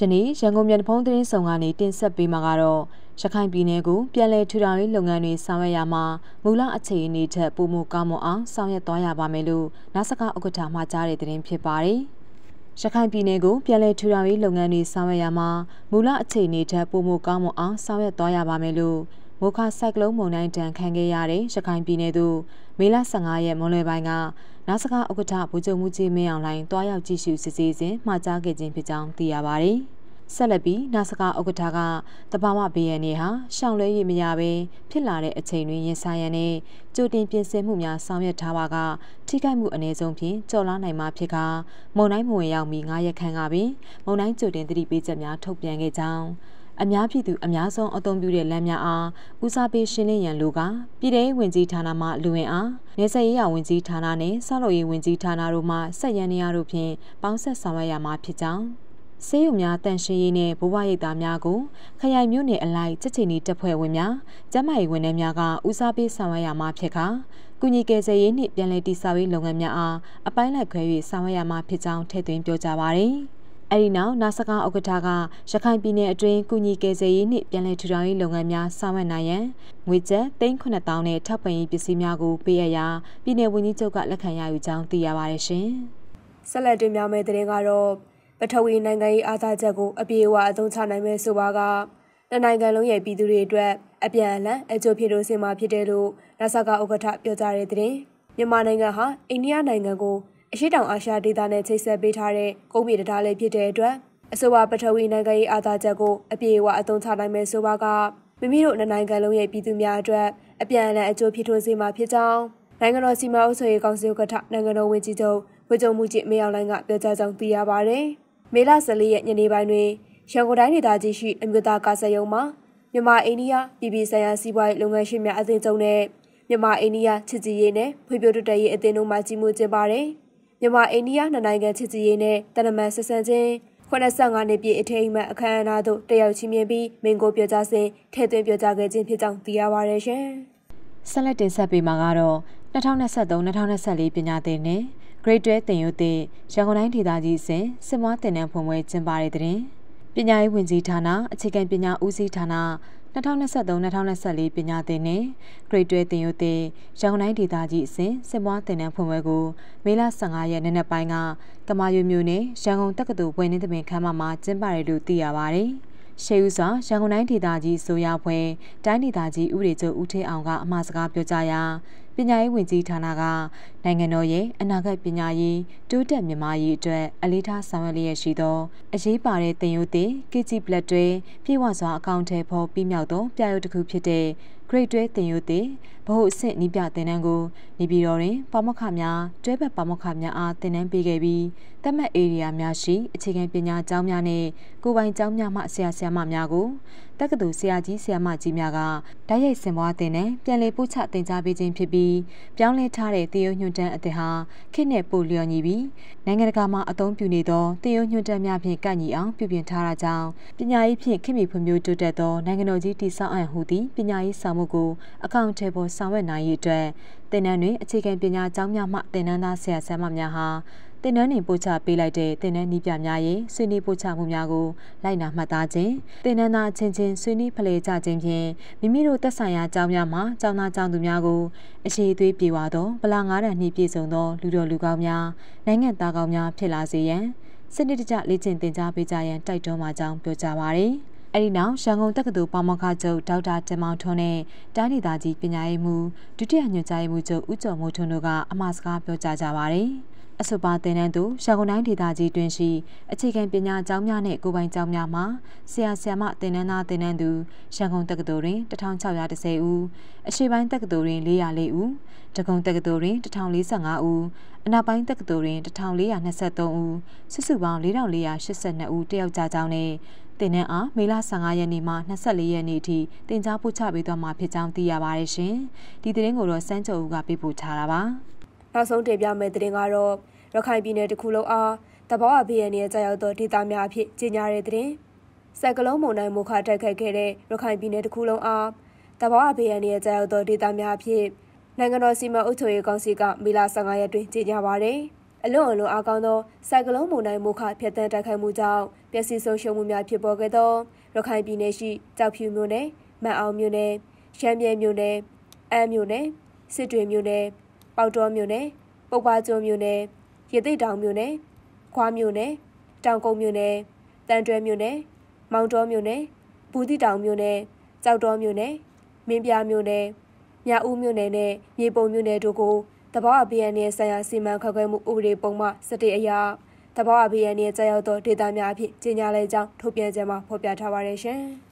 ယနေ့ရန်ကုန်မြန်တဖုံးသတင်းဆောင်ကနေတင်ဆက်ပေးမှာကတော့ရခိုင်ပြည်နယ်ကိုပြည်လဲထူထောင်ရေးလုပ်ငန်းတွေဆောင်ရွက်ရမှာမူလအခြေအနေထက်ပိုမိုကောင်းမွန်အောင်ဆောင်ရွက်သွားရပါမယ်လို့နာစကဥက္ကဋ္ဌမှကြားတဲ့သတင်းဖြစ်ပါတယ်။ရခိုင်ပြည်နယ်ကိုပြည်လဲထူထောင်ရေးလုပ်ငန်းတွေဆောင်ရွက်ရမှာမူလအခြေအနေထက်ပိုမိုကောင်းမွန်အောင်ဆောင်ရွက်သွားရပါမယ်လို့မိုခါဆိုင်ကလုန်းမုန်တိုင်းတန်ခံခဲ့ရတဲ့ရခိုင်ပြည်နယ်သို့မေလ15ရက်မွန်လွယ်ပိုင်းကနာစကားဥက္ကဋ္ဌဗိုလ်ချုပ်မှုကြီးမင်းအောင်လှိုင်တွားရောက်ကြည့်ရှုစစ်ဆေးစဉ်မှာကြားခဲ့ခြင်းဖြစ်ကြောင်းသိရပါတယ်။ဆက်လက်ပြီးနာစကားဥက္ကဋ္ဌကတဘာဝဘေးရန်တွေဟာရှောင်လွဲရည်မရဘဲဖြစ်လာတဲ့အချိန်တွင်ရင်ဆိုင်ရန်နဲ့ကြိုတင်ပြင်ဆင်မှုများဆောင်ရွက်ထားပါကထိခိုက်မှုအ ਨੇ ဆုံးဖြင့်ကျော်လာနိုင်မှာဖြစ်ကမုံတိုင်းမဝင်ရောက်ပြီး9ရက်ခန့်ကပင်မုံတိုင်းကြိုတင်သတိပေးချက်များထုတ်ပြန်ခဲ့ကြောင်းအများပြည်သူအများဆုံးအသုံးပြုတဲ့လမ်းများအားဦးစားပေးရှင်းလင်းရန်လိုက ပြည်ထောင်ဝင်ကြီးဌာနမှလူဝင်အားနေဆက်ရေးဝင်ကြီးဌာနနဲ့ဆောက်လုပ်ရေးဝင်ကြီးဌာနတို့မှဆက်ရန်နေရာတို့ဖြင့်ပေါင်းဆက်ဆောင်ရွက်ရမှာဖြစ်ကြောင်းဆေးရုံများတန့်ရှင်းရေးနဲ့ဘိုးဘွားရိပ်သားများကိုခရိုင်မြို့နယ်အလိုက်စစ်ချီနီတပ်ဖွဲ့ဝင်များကျန်းမာရေးဝန်ထမ်းများကဦးစားပေးဆောင်ရွက်ရမှာဖြစ်ကာကုညီကယ်ဆယ်ရေးနှင့်ပြန်လည်တည်ဆောက်ရေးလုပ်ငန်းများအားအပိုင်းလိုက်ခွဲ၍ဆောင်ရွက်ရမှာဖြစ်ကြောင်းထည့်သွင်းပြောကြားပါသည်။အဲဒီနောက်နာစကာဥက္ကဋ္ဌကရခိုင်ပြည်နယ်အတွင်းကုညီကယ်ဆယ်ရေးနှင့်ပြန်လည်ထူထောင်ရေးလုပ်ငန်းများဆောင်ရွက်နိုင်ရန်ငွေကျပ်3000နဲ့ထောက်ပံ့ရေးပစ္စည်းများကိုပေးအပ်ရာပြည်နယ်ဝန်ကြီးချုပ်ကလက်ခံရယူကြောင်းသိရပါတယ်ရှင်။ဆက်လက်တင်ပြမယ့်သတင်းကတော့ပထဝီနိုင်ငံရေးအားသာချက်ကိုအပြေအဝအသုံးချနိုင်မယ်ဆိုပါကနိုင်ငံလုံးရဲ့ပြည်သူတွေအတွက်အပြန်အလှန်အကျိုးဖြစ်လို့စင်မှာဖြစ်တယ်လို့နာစကာဥက္ကဋ္ဌပြောကြားတဲ့သတင်းမြန်မာနိုင်ငံဟာအိန္ဒိယနိုင်ငံကိုအရှိတောင်အာရှဒေသနဲ့ချိတ်ဆက်ပေးထားတဲ့ကုန်းမြေတရားလေးဖြစ်တဲ့အတွက်အဆိုပါပထဝီနိုင်ငံရေးအာသာချက်ကိုအပြေအဝအသုံးချနိုင်မယ်ဆိုပါကမိမိတို့နိုင်ငံလုံးရဲ့ပြည်သူများအတွက်အပြန်အလှန်အကျိုးဖြစ်ထွန်းစေမှာဖြစ်ကြောင်းနိုင်ငံတော်စီမံအုပ်ချုပ်ရေးကောင်စီဥက္ကဋ္ဌနိုင်ငံတော်ဝန်ကြီးချုပ်ဝေကျုံမှုကြီးမေအောင်လိုင်းကပြောကြားကြောင်းသိရပါဗျ။မေလ14ရက်ညနေပိုင်းတွင်ရန်ကုန်တိုင်းဒေသကြီးရှိအမျိုးသားကာဆယ်ရုံမှာမြန်မာအိန္ဒိယပြည်ပဆိုင်ရာစီးပွားရေးလုပ်ငန်းရှင်များအသင်းချုပ်နဲ့မြန်မာအိန္ဒိယချစ်ကြည်ရေးနဲ့ဖွံ့ဖြိုးတိုးတက်ရေးအသင်းတို့မှကြီးမှုကျင်းပါတယ်။မြန်မာအိန္ဒိယနှစ်နိုင်ငံချစ်ကြည်ရေးနဲ့တနမန်ဆက်ဆံခြင်း85နှစ်ပြည့်အထိမ်းအမှတ်အခမ်းအနားသို့တက်ရောက်ချီးမြှင့်ပြီးမင်းကိုပြောကြားစဉ်ထည့်သွင်းပြောကြားခဲ့ခြင်းဖြစ်ကြောင်းသိရပါရရှင်။ဆက်လက်တင်ဆက်ပေးမှာကတော့2023-2024ပညာသင်နှစ် Grade 12သင်ယူသင်ရန်ကုန်တိုင်းဒေသကြီးစဉ်စစ်မွားသင်တန်းဖွံ့ဖွဲကျင်းပတဲ့တွင်ပညာရေးဝန်ကြီးဌာနအခြေခံပညာဦးစီးဌာန2023-2024ပညာသင်နှင့် Grade 12သင်ယူသင်ရောင်တိုင်းဒေသကြီးအဆင့်စစ်ပွားသင်တန်းဖွင့်ပွဲကိုမေလ15ရက်နေ့နက်ပိုင်းကကမာရွေမြို့နယ်ရန်ကုန်တက္ကသိုလ်ဝင်နှင်းသမင်ခမ်းမမှာကျင်းပတယ်လို့သိရပါဗျ။ရှေးဥစွာရန်ကုန်တိုင်းဒေသကြီးဆိုရဖွဲ့တိုင်းဒေသကြီးဥရေချုပ်ဦးထင်းအောင်ကအမှားစကားပြောကြရာပညာရေးဝန်ကြီးဌာနကနိုင်ငံတော်ရဲ့အနာဂတ်ပညာရေးတိုးတက်မြန်မာရေးအတွက်အလေးထားဆောင်ရွက်လျက်ရှိသော အရေးပါတဲ့သင်ယူသင် KG Black တွင်ပြည်ဝစွာအကောင့်ထဲပေါ်ပြီးမြောက်သောပြရုပ်တစ်ခုဖြစ်တဲ့ Grade တွဲသင်ယူသင်ဘ ਹੁ အဆင့်နီးပြသင်တန်းကိုနေပြည်တော်တွင်ပါမခများတွဲဘက်ပါမခများအားသင်တန်းပေးခဲ့ပြီးတက်မှတ်ဧရိယာများရှိအခြေခံပညာကျောင်းများနှင့်ကိုပိုင်ကျောင်းများမှဆရာဆရာမများကိုတက္ကသိုလ်ဆရာကြီးဆရာမကြီးများကတိုက်ရိုက်ဆင်ပွားသင်တန်းပြန်လည်ပို့ချသင်ကြားပေးခြင်းဖြစ်ပြီးပြီးပြောင်းလဲထားတဲ့တရုတ်ညွှန်တမ်းအသစ်ဟာခေတ်နဲ့ပိုလျော်ညီပြီးနိုင်ငံတကာမှာအသုံးပြုနေသောတရုတ်ညွှန်တမ်းများဖြင့်ကန့်ညီအောင်ပြုပြင်ထားတာကြောင့်ပညာရေးဖြင့်ခေတ်မီဖွံ့ဖြိုးတိုးတက်သောနိုင်ငံတော်ကြီးတည်ဆောက်အံ့ဟူသည့်ပညာရေးဆောင်မှုကိုအကောင့်ထဲပေါ်ဆောင်ရွက်နိုင်ရေးအတွက်တင်နန်းတွင်အခြေခံပညာကျောင်းများမှတင်နန်းသားဆရာဆရာမများဟာတင်နန်းတွင်ပို့ချပေးလိုက်တဲ့တင်နန်းနီးပြများရဲ့ဆွေးနွေးပို့ချမှုများကိုလိုက်နာမှတ်သားခြင်းတင်နန်းသားချင်းချင်းဆွေးနွေးဖလှယ်ကြခြင်းဖြင့်မိမိတို့သက်ဆိုင်ရာအကြောင်းများမှာចောင်းသားចောင်းသူများကိုအရှိအသွေးပြေဝသောဗလာ9တန်နှင့်ပြည့်စုံသောလူတော်လူကောင်းများနိုင်ငံသားကောင်းများဖြစ်လာစေရန်စနစ်တကျလေ့ကျင့်သင်ကြားပေးကြရန်တိုက်တွန်းပါကြောင်းပြောကြားပါရယ်အဲ့ဒီနောက်ရန်ကုန်တက္ကသိုလ်ပါမောက္ခချုပ်ဒေါက်တာတင်မောင်ထွန်းနဲ့တိုင်းဒေသကြီးပညာရေးမှူးဒုတိယညွှန်ကြားရေးမှူးချုပ်ဦးကျော်မိုးထွန်းတို့ကအမှားစကားပြောကြားကြပါတယ်။အဆိုပါသင်တန်းသူရန်ကုန်တိုင်းဒေသကြီးတွင်ရှိအခြေခံပညာကျောင်းများနှင့်ကိုပိုင်ကျောင်းများမှာဆရာဆရာမသင်တန်းသားသင်တန်းသူရန်ကုန်တက္ကသိုလ်တွင်1610ဦးအရှေ့ပိုင်းတက္ကသိုလ်တွင်404ဦးဒဂုံတက္ကသိုလ်တွင်1045ဦးအနောက်ပိုင်းတက္ကသိုလ်တွင်1423ဦးစုစုပေါင်း4482ဦးတက်ရောက်ကြကြောင်းနဲ့တင်နန်းအားမေလ15ရက်နေ့မှ24ရက်နေ့ထိတင် जा ပို့ချပေးသွားမှာဖြစ်ကြောင်းသိရပါတယ်ရှင်။ဒီသတင်းကိုတော့စန်းကျော်ဦးကပေးပို့ထားတာပါ။နောက်ဆုံးတင်ပြမယ့်သတင်းကတော့ရခိုင်ပြည်နယ်တစ်ခုလုံးအားတဘောအဘိရန်ရဲ့ကြာရောက်သောဒေသများအဖြစ်ကြေညာတဲ့သတင်းစက်ကလုံးမုန်တိုင်းမုခတိုက်ခိုက်ခဲ့တဲ့ရခိုင်ပြည်နယ်တစ်ခုလုံးအားတဘောအဘိရန်ရဲ့ကြာရောက်သောဒေသများအဖြစ်နိုင်ငံတော်စီမံအုပ်ချုပ်ရေးကောင်စီကမေလ15ရက်တွင်ကြေညာပါတယ်အလွန်အလွန်အားကောင်းသောစိုက်ကလုံးမုန်တိုင်းမုခဖျက်ဆီးတိုက်ခိုက်မှုကြောင့်ပျက်စီးဆုံးရှုံးမှုများဖြစ်ပေါ်ခဲ့သောရခိုင်ပြည်နယ်ရှိကြောက်ဖြူမြို့နယ်၊မန်အောင်မြို့နယ်၊ရှမ်းပြည်မြို့နယ်၊အမ်းမြို့နယ်၊စစ်တွေမြို့နယ်၊ပေါတောမြို့နယ်ပုပ္ပါကျွန်းမြို့နယ်ရသိတောင်မြို့နယ်ခွားမြို့နယ်တောင်ကုန်းမြို့နယ်တန်တွဲမြို့နယ်မောင်တော်မြို့နယ်ဘူးတိတောင်မြို့နယ်ကြောက်တော်မြို့နယ်မင်းပြမြို့နယ်ညအူးမြို့နယ်နဲ့မြေပုံမြို့နယ်တို့ကိုတဘောအဘီယန်ရဲ့ဆိုင်ရာစီမံခန့်ခွဲမှုဥပဒေပုံမှ17အရာတဘောအဘီယန်ရဲ့ကြာရောက်သောဒေတာများအဖြစ်ကြေညာလိုက်ကြောင်းထုတ်ပြန်ကြမှာဖော်ပြထားပါတယ်ရှင်။